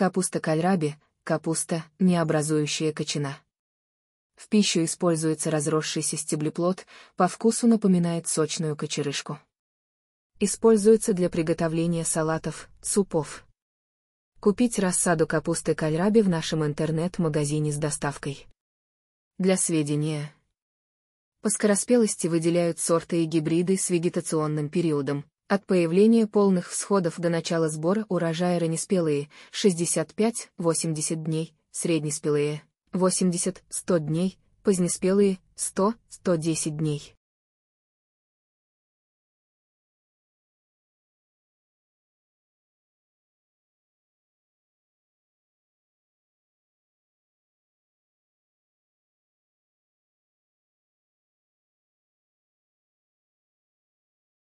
Капуста кальраби – капуста, не образующая кочана. В пищу используется разросшийся стеблеплод, по вкусу напоминает сочную кочерышку. Используется для приготовления салатов, супов. Купить рассаду капусты кальраби в нашем интернет-магазине с доставкой. Для сведения. По скороспелости выделяют сорты и гибриды с вегетационным периодом, от появления полных всходов до начала сбора урожая раннеспелые 65-80 дней, среднеспелые 80-100 дней, позднеспелые 100-110 дней.